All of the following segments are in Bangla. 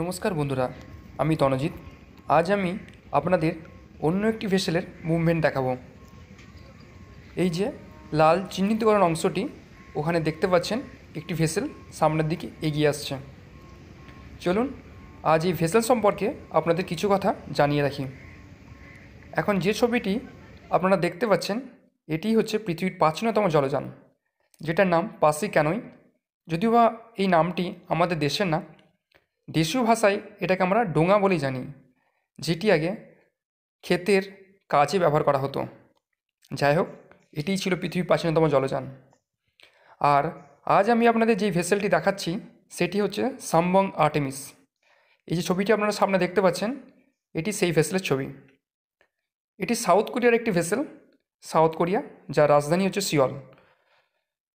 নমস্কার বন্ধুরা আমি তনজিৎ আজ আমি আপনাদের অন্য একটি ভেসেলের মুভমেন্ট দেখাবো এই যে লাল চিহ্নিতকরণ অংশটি ওখানে দেখতে পাচ্ছেন একটি ভেসেল সামনের দিকে এগিয়ে আসছে চলুন আজ এই ভেসেল সম্পর্কে আপনাদের কিছু কথা জানিয়ে রাখি এখন যে ছবিটি আপনারা দেখতে পাচ্ছেন এটি হচ্ছে পৃথিবীর প্রাচীনতম জলযান যেটার নাম পাসি ক্যানোই যদিও বা এই নামটি আমাদের দেশের না দেশীয় ভাষায় এটাকে আমরা ডোঙা বলেই জানি যেটি আগে ক্ষেতের কাজে ব্যবহার করা হতো যাই হোক এটিই ছিল পৃথিবীর প্রাচীনতম জলযান আর আজ আমি আপনাদের যে ভেসেলটি দেখাচ্ছি সেটি হচ্ছে সাম্বং আর্টেমিস এই যে ছবিটি আপনারা সামনে দেখতে পাচ্ছেন এটি সেই ভেসেলের ছবি এটি সাউথ কোরিয়ার একটি ভেসেল সাউথ কোরিয়া যার রাজধানী হচ্ছে সিওল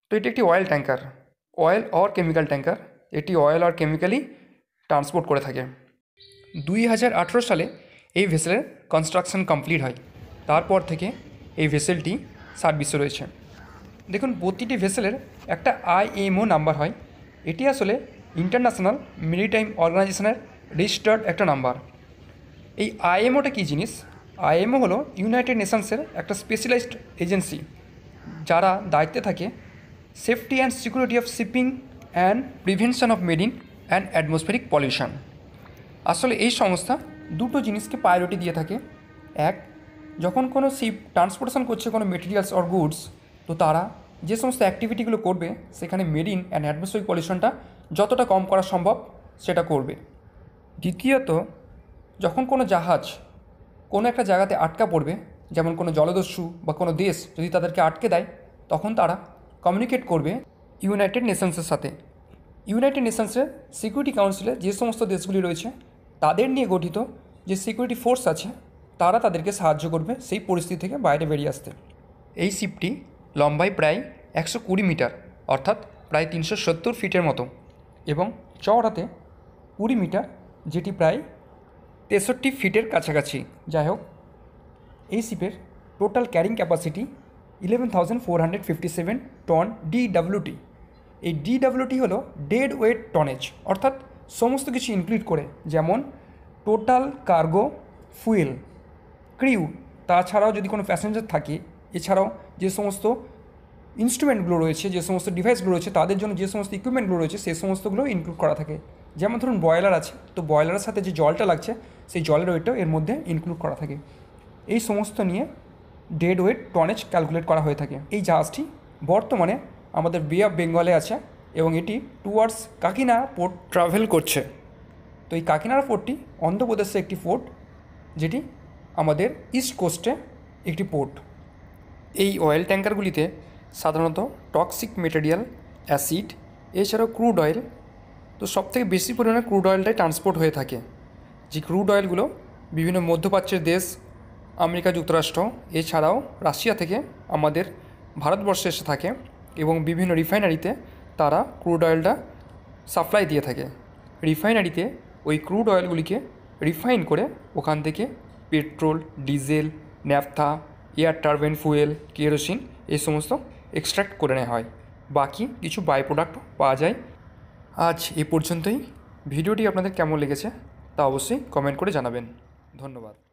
তো এটি একটি oil tanker oil or chemical tanker এটি অয়েল আর কেমিক্যালি ট্রান্সপোর্ট করে থাকে দুই সালে এই ভেসেলের কনস্ট্রাকশন কমপ্লিট হয় তারপর থেকে এই ভেসেলটি সার্ভিসে রয়েছে দেখুন প্রতিটি ভেসেলের একটা আইএমও নাম্বার হয় এটি আসলে ইন্টারন্যাশনাল মিলিটাইম অর্গানাইজেশনের রেজিস্টার্ড একটা নাম্বার এই আইএমওটা কী জিনিস আইএমও হলো ইউনাইটেড নেশনসের একটা স্পেশালাইজড এজেন্সি যারা দায়িত্বে থাকে safety and security of shipping and prevention of marine and atmospheric pollution আসলে এই সংস্থা দুটো জিনিসকে প্রায়োরিটি দিয়ে থাকে এক যখন কোনো শিপ ট্রান্সপোর্টেশন করছে কোনো মেটেরিয়ালস অর গুডস তো তারা যে সমস্ত অ্যাক্টিভিটিগুলো করবে সেখানে মেরিন অ্যান্ড অ্যাটমসফেরিক পলিউশনটা যতটা কম করা সম্ভব সেটা করবে দ্বিতীয়ত যখন কোনো জাহাজ কোনো একটা জায়গাতে আটকা পড়বে যেমন কোনো জলদস্যু বা কোনো দেশ যদি তাদেরকে আটকে দেয় তখন তারা কমিউনিকেট করবে ইউনাইটেড নেশনসের সাথে ইউনাইটেড নেশনসে সিকিউরিটি কাউন্সিলে যে সমস্ত দেশগুলি রয়েছে তাদের নিয়ে গঠিত যে সিকিউরিটি ফোর্স আছে তারা তাদেরকে সাহায্য করবে সেই পরিস্থিতি থেকে বাইরে বেরিয়ে আসতে এই শিপটি লম্বায় প্রায় একশো কুড়ি মিটার অর্থাৎ প্রায় তিনশো সত্তর ফিটের মতো এবং চওড়াতে কুড়ি মিটার যেটি প্রায় তেষট্টি ফিটের কাছাকাছি যাই হোক এই শিপের total carrying capacity eleven thousand four hundred fifty seven ton DWT এই ডিডাব্লিউটি হলো ডেড ওয়েট টনেজ অর্থাৎ সমস্ত কিছু ইনক্লুড করে যেমন টোটাল কার্গো ফুয়েল ক্রিউ তাছাড়াও যদি কোনো প্যাসেঞ্জার থাকে এছাড়াও যে সমস্ত ইনস্ট্রুমেন্টগুলো রয়েছে যে সমস্ত ডিভাইসগুলো রয়েছে তাদের জন্য যে সমস্ত ইকুইপমেন্টগুলো রয়েছে সেই সমস্তগুলো ইনক্লুড করা থাকে যেমন ধরুন বয়লার আছে তো বয়লারের সাথে যে জলটা লাগছে সেই জলের ওয়েটটাও এর মধ্যে ইনক্লুড করা থাকে এই সমস্ত নিয়ে ডেড ওয়েট টনেজ ক্যালকুলেট করা হয়ে থাকে এই জাহাজটি বর্তমানে আমাদের বে অফ বেঙ্গলে আছে এবং এটি টুয়ার্ডস কাকিনা পোর্ট ট্রাভেল করছে তো এই কাকিনাড়া পোর্টটি অন্ধ্রপ্রদেশে একটি পোর্ট যেটি আমাদের ইস্ট কোস্টে একটি পোর্ট এই অয়েল ট্যাঙ্কারগুলিতে সাধারণত টক্সিক মেটেরিয়াল অ্যাসিড এছাড়াও ক্রুড অয়েল তো সব থেকে বেশি পরিমাণে ক্রুড অয়েলটাই ট্রান্সপোর্ট হয়ে থাকে যে ক্রুড অয়েলগুলো বিভিন্ন মধ্যপ্রাচ্যের দেশ আমেরিকা যুক্তরাষ্ট্র এছাড়াও রাশিয়া থেকে আমাদের ভারতবর্ষে এসে থাকে এবং বিভিন্ন রিফাইনারিতে তারা ক্রুড অয়েলটা সাপ্লাই দিয়ে থাকে রিফাইনারিতে ওই ক্রুড অয়েলগুলিকে রিফাইন করে ওখান থেকে petrol diesel naphtha air turbine fuel kerosene এই সমস্ত এক্সট্র্যাক্ট করে নেওয়া হয় বাকি কিছু বাই প্রোডাক্ট পাওয়া যায় আজ এ পর্যন্তই ভিডিওটি আপনাদের কেমন লেগেছে তা অবশ্যই কমেন্ট করে জানাবেন ধন্যবাদ